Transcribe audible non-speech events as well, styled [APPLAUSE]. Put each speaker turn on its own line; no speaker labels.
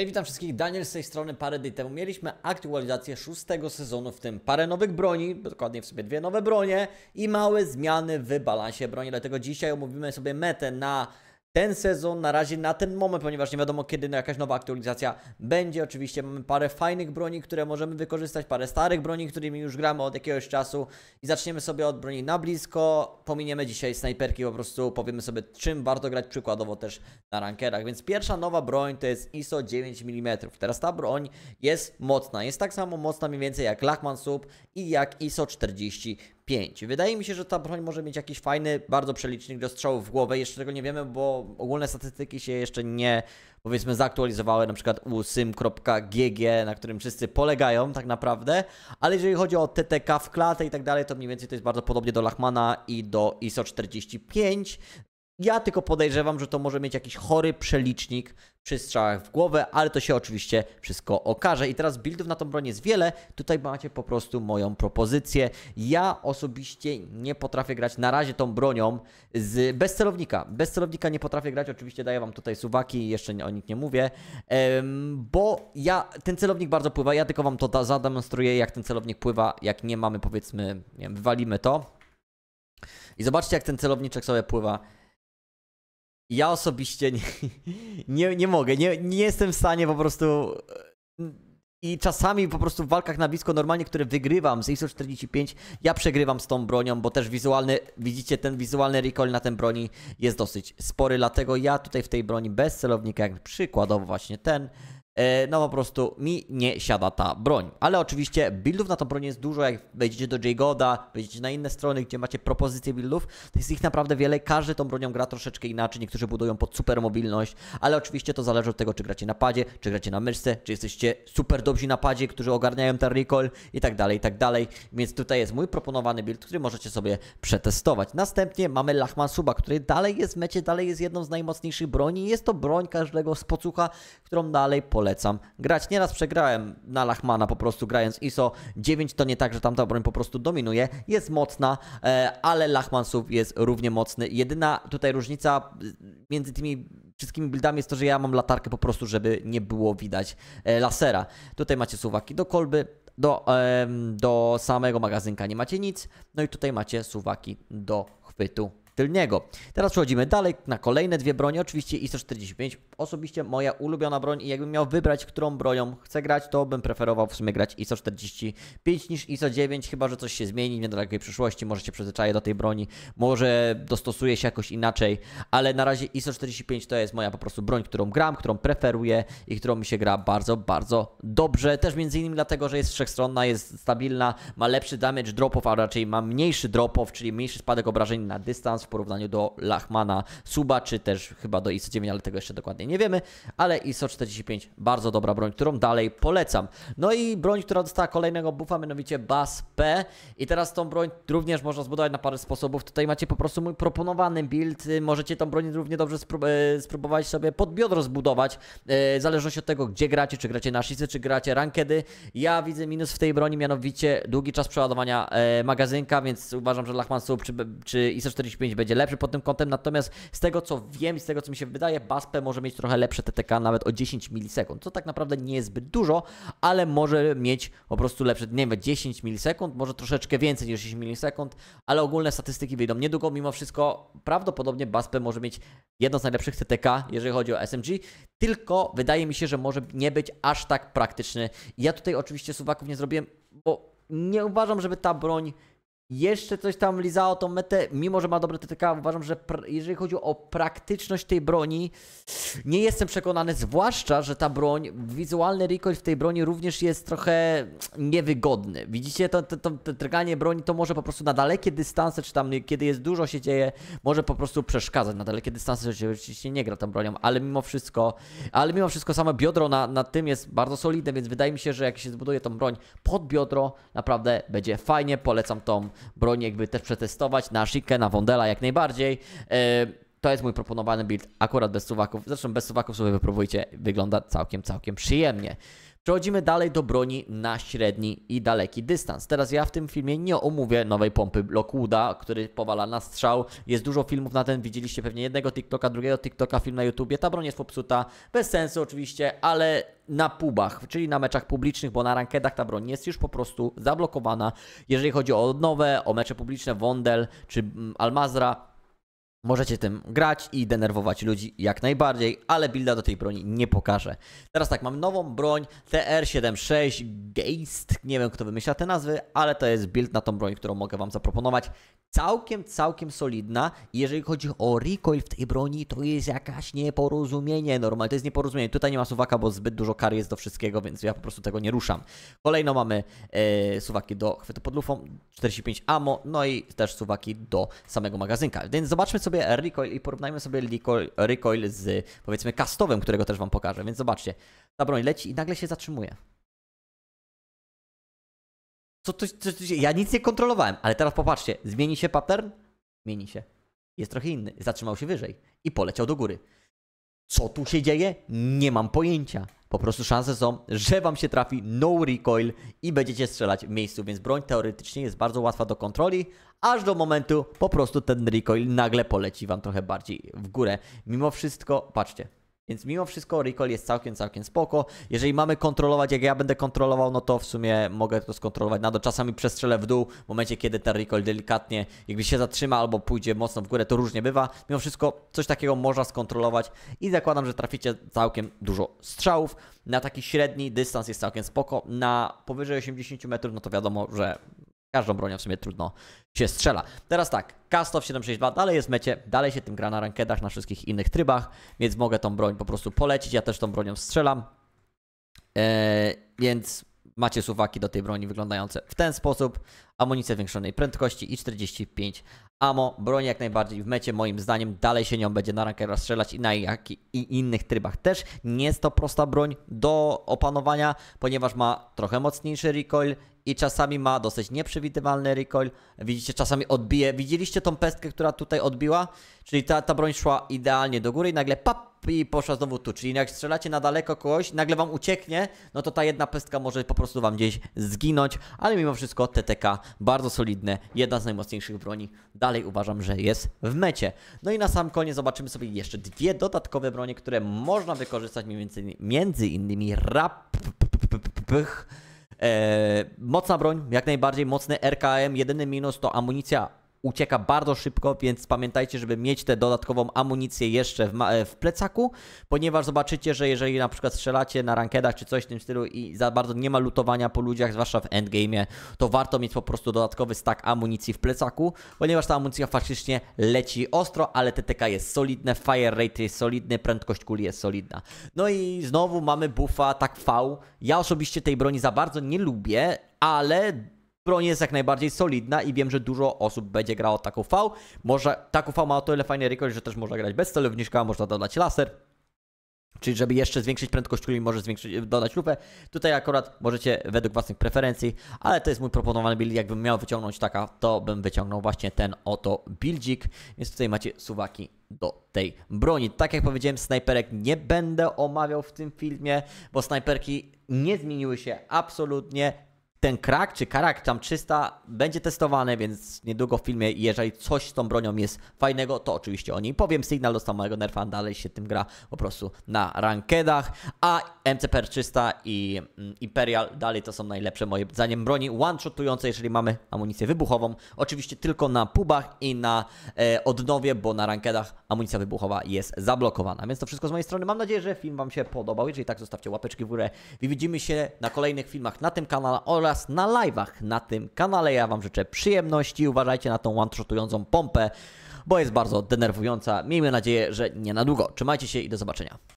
Hej, witam wszystkich, Daniel z tej strony. Parę dni temu mieliśmy aktualizację szóstego sezonu, w tym parę nowych broni, dokładnie w sobie dwie nowe bronie i małe zmiany w balansie broni, dlatego dzisiaj omówimy sobie metę na ten sezon na razie na ten moment, ponieważ nie wiadomo kiedy no, jakaś nowa aktualizacja będzie. Oczywiście mamy parę fajnych broni, które możemy wykorzystać, parę starych broni, którymi już gramy od jakiegoś czasu i zaczniemy sobie od broni na blisko. Pominiemy dzisiaj snajperki, po prostu powiemy sobie czym warto grać przykładowo też na rankerach. Więc pierwsza nowa broń to jest ISO 9 mm. Teraz ta broń jest mocna, jest tak samo mocna mniej więcej jak Lachman Sub i jak ISO 40 5. Wydaje mi się, że ta broń może mieć jakiś fajny, bardzo przelicznik do strzałów w głowę. Jeszcze tego nie wiemy, bo ogólne statystyki się jeszcze nie, powiedzmy, zaktualizowały, na przykład u sim.gg, na którym wszyscy polegają tak naprawdę. Ale jeżeli chodzi o TTK w klatę i tak dalej, to mniej więcej to jest bardzo podobnie do Lachmana i do ISO 45. Ja tylko podejrzewam, że to może mieć jakiś chory przelicznik przy strzałach w głowę, ale to się oczywiście wszystko okaże. I teraz buildów na tą broń jest wiele. Tutaj macie po prostu moją propozycję. Ja osobiście nie potrafię grać na razie tą bronią z, bez celownika. Bez celownika nie potrafię grać. Oczywiście daję wam tutaj suwaki, jeszcze o nich nie mówię, bo ja ten celownik bardzo pływa. Ja tylko wam to zademonstruję, jak ten celownik pływa. Jak nie mamy, powiedzmy, nie wiem, wywalimy to. I zobaczcie, jak ten celowniczek sobie pływa ja osobiście nie, [LAUGHS] nie, nie, mogę, nie, nie jestem w stanie po prostu. I czasami po prostu w walkach na blisko normalnie, które wygrywam z ISO-45, ja przegrywam z tą bronią, bo też wizualny, widzicie, ten wizualny recoil na tej broni jest dosyć spory, dlatego ja tutaj w tej broni bez celownika, jak przykładowo właśnie ten, E, no po prostu mi nie siada ta broń. Ale oczywiście buildów na tą broń jest dużo, jak wejdziecie do J-Goda, wejdziecie na inne strony, gdzie macie propozycje buildów, to jest ich naprawdę wiele, każdy tą bronią gra troszeczkę inaczej, niektórzy budują pod super mobilność, ale oczywiście to zależy od tego, czy gracie na padzie, czy gracie na myszce, czy jesteście super dobrzy na padzie, którzy ogarniają ten recoil i tak dalej, i tak dalej. Więc tutaj jest mój proponowany build, który możecie sobie przetestować. Następnie mamy Lachman Suba, który dalej jest w mecie, dalej jest jedną z najmocniejszych broni. Jest to broń każdego spocucha, którą dalej po polecam grać. Nieraz przegrałem na Lachmana po prostu grając ISO 9, to nie tak, że tamta broń po prostu dominuje, jest mocna, e, ale Lachmansów jest równie mocny. Jedyna tutaj różnica e, między tymi wszystkimi buildami jest to, że ja mam latarkę po prostu, żeby nie było widać e, lasera. Tutaj macie suwaki do kolby, do, do samego magazynka nie macie nic, no i tutaj macie suwaki do chwytu tylniego. Teraz przechodzimy dalej na kolejne dwie broni, oczywiście ISO-45. Osobiście moja ulubiona broń i jakbym miał wybrać, którą bronią chcę grać, to bym preferował w sumie grać ISO-45 niż ISO-9, chyba że coś się zmieni w niedalekiej przyszłości, może się przyzwyczaję do tej broni, może dostosuję się jakoś inaczej, ale na razie ISO-45 to jest moja po prostu broń, którą gram, którą preferuję i którą mi się gra bardzo, bardzo dobrze. Też między innymi dlatego, że jest wszechstronna, jest stabilna, ma lepszy damage drop-off, a raczej ma mniejszy drop-off, czyli mniejszy spadek obrażeń na dystans, porównaniu do Lachmana Suba, czy też chyba do ISO 9 ale tego jeszcze dokładnie nie wiemy, ale ISO45 bardzo dobra broń, którą dalej polecam. No i broń, która dostała kolejnego buffa, mianowicie Bas P i teraz tą broń również można zbudować na parę sposobów. Tutaj macie po prostu mój proponowany build, możecie tą broń równie dobrze sprób e, spróbować sobie pod biodro zbudować, e, w zależności od tego, gdzie gracie, czy gracie na szycy, czy gracie rankedy. Ja widzę minus w tej broni, mianowicie długi czas przeładowania e, magazynka, więc uważam, że Lachman Sub czy, czy ISO45 będzie lepszy pod tym kątem, natomiast z tego co wiem i z tego co mi się wydaje, Baspe może mieć trochę lepsze TTK nawet o 10 milisekund, co tak naprawdę nie jest zbyt dużo, ale może mieć po prostu lepsze, nie wiem, 10 milisekund, może troszeczkę więcej niż 10 milisekund, ale ogólne statystyki wyjdą niedługo, mimo wszystko prawdopodobnie Baspe może mieć jedno z najlepszych TTK, jeżeli chodzi o SMG, tylko wydaje mi się, że może nie być aż tak praktyczny. Ja tutaj oczywiście suwaków nie zrobiłem, bo nie uważam, żeby ta broń jeszcze coś tam lizało tą metę, mimo że ma dobre TTK, uważam, że jeżeli chodzi o praktyczność tej broni, nie jestem przekonany, zwłaszcza, że ta broń, wizualny recoil w tej broni również jest trochę niewygodny. Widzicie, to, to, to, to broni to może po prostu na dalekie dystanse, czy tam kiedy jest dużo się dzieje, może po prostu przeszkadzać. Na dalekie dystanse się oczywiście nie gra tą bronią, ale mimo wszystko, ale mimo wszystko samo biodro na, na tym jest bardzo solidne, więc wydaje mi się, że jak się zbuduje tą broń pod biodro, naprawdę będzie fajnie, polecam tą broń jakby też przetestować na Shikę, na Wondela jak najbardziej. E, to jest mój proponowany build akurat bez suwaków. Zresztą bez suwaków sobie wypróbujcie, wygląda całkiem, całkiem przyjemnie. Przechodzimy dalej do broni na średni i daleki dystans. Teraz ja w tym filmie nie omówię nowej pompy Lockwooda, który powala na strzał. Jest dużo filmów na ten, widzieliście pewnie jednego TikToka, drugiego TikToka, film na YouTubie. Ta broń jest popsuta, bez sensu oczywiście, ale na pubach, czyli na meczach publicznych, bo na rankedach ta broń jest już po prostu zablokowana. Jeżeli chodzi o odnowę, o mecze publiczne, Wondel czy mm, Almazra, Możecie tym grać i denerwować ludzi jak najbardziej, ale builda do tej broni nie pokażę. Teraz tak, mam nową broń TR-76 Geist, nie wiem kto wymyśla te nazwy, ale to jest build na tą broń, którą mogę Wam zaproponować. Całkiem, całkiem solidna jeżeli chodzi o recoil w tej broni, to jest jakaś nieporozumienie normalnie, to jest nieporozumienie. Tutaj nie ma suwaka, bo zbyt dużo kar jest do wszystkiego, więc ja po prostu tego nie ruszam. Kolejno mamy e, suwaki do chwytu pod lufą, 45 ammo, no i też suwaki do samego magazynka. Więc zobaczmy co sobie recoil i porównajmy sobie recoil z powiedzmy castowym, którego też wam pokażę. Więc zobaczcie, ta broń leci i nagle się zatrzymuje. Co to, co, ja nic nie kontrolowałem, ale teraz popatrzcie, zmieni się pattern? Zmieni się. Jest trochę inny, zatrzymał się wyżej i poleciał do góry. Co tu się dzieje? Nie mam pojęcia. Po prostu szanse są, że Wam się trafi no recoil i będziecie strzelać w miejscu, więc broń teoretycznie jest bardzo łatwa do kontroli, aż do momentu po prostu ten recoil nagle poleci Wam trochę bardziej w górę. Mimo wszystko, patrzcie, więc mimo wszystko recall jest całkiem, całkiem spoko. Jeżeli mamy kontrolować, jak ja będę kontrolował, no to w sumie mogę to skontrolować na do. Czasami przestrzelę w dół w momencie, kiedy ten recall delikatnie jakby się zatrzyma albo pójdzie mocno w górę, to różnie bywa. Mimo wszystko coś takiego można skontrolować i zakładam, że traficie całkiem dużo strzałów. Na taki średni dystans jest całkiem spoko. Na powyżej 80 metrów, no to wiadomo, że Każdą bronią w sumie trudno się strzela. Teraz tak, Kastow 762 dalej jest w mecie, dalej się tym gra na rankedach, na wszystkich innych trybach, więc mogę tą broń po prostu polecić, ja też tą bronią strzelam. Eee, więc macie suwaki do tej broni wyglądające w ten sposób amunicja zwiększonej prędkości i 45 amo. Broń jak najbardziej w mecie, moim zdaniem, dalej się nią będzie na rankę strzelać i na jak i innych trybach też. Nie jest to prosta broń do opanowania, ponieważ ma trochę mocniejszy recoil i czasami ma dosyć nieprzewidywalny recoil. Widzicie, czasami odbije. Widzieliście tą pestkę, która tutaj odbiła? Czyli ta, ta broń szła idealnie do góry i nagle pap i poszła znowu tu. Czyli jak strzelacie na daleko kogoś, nagle wam ucieknie, no to ta jedna pestka może po prostu wam gdzieś zginąć, ale mimo wszystko TTK bardzo solidne, jedna z najmocniejszych broni. Dalej uważam, że jest w mecie. No i na sam koniec zobaczymy sobie jeszcze dwie dodatkowe bronie, które można wykorzystać między, między innymi rap... E, mocna broń, jak najbardziej mocny RKM. Jedyny minus to amunicja ucieka bardzo szybko, więc pamiętajcie, żeby mieć tę dodatkową amunicję jeszcze w, e, w, plecaku, ponieważ zobaczycie, że jeżeli na przykład strzelacie na rankedach czy coś w tym stylu i za bardzo nie ma lutowania po ludziach, zwłaszcza w endgame'ie, to warto mieć po prostu dodatkowy stack amunicji w plecaku, ponieważ ta amunicja faktycznie leci ostro, ale TTK jest solidne, fire rate jest solidny, prędkość kuli jest solidna. No i znowu mamy buffa tak V. Ja osobiście tej broni za bardzo nie lubię, ale broń jest jak najbardziej solidna i wiem, że dużo osób będzie grało taką V. Może taką V ma o tyle fajny rekord, że też można grać bez celowniczka, można dodać laser. Czyli żeby jeszcze zwiększyć prędkość kuli, może zwiększyć, dodać lupę. Tutaj akurat możecie według własnych preferencji, ale to jest mój proponowany build. Jakbym miał wyciągnąć taka, to bym wyciągnął właśnie ten oto buildzik. Więc tutaj macie suwaki do tej broni. Tak jak powiedziałem, snajperek nie będę omawiał w tym filmie, bo snajperki nie zmieniły się absolutnie ten krak czy karak tam 300 będzie testowany, więc niedługo w filmie, jeżeli coś z tą bronią jest fajnego, to oczywiście o niej powiem. Signal dostał małego nerfa, dalej się tym gra po prostu na rankedach, a MCPR 300 i mm, Imperial dalej to są najlepsze moje zdaniem broni one-shotujące, jeżeli mamy amunicję wybuchową. Oczywiście tylko na pubach i na e, odnowie, bo na rankedach amunicja wybuchowa jest zablokowana. Więc to wszystko z mojej strony. Mam nadzieję, że film Wam się podobał. Jeżeli tak, zostawcie łapeczki w górę i widzimy się na kolejnych filmach na tym kanale oraz oraz na live'ach na tym kanale. Ja Wam życzę przyjemności, uważajcie na tą one-shotującą pompę, bo jest bardzo denerwująca. Miejmy nadzieję, że nie na długo. Trzymajcie się i do zobaczenia.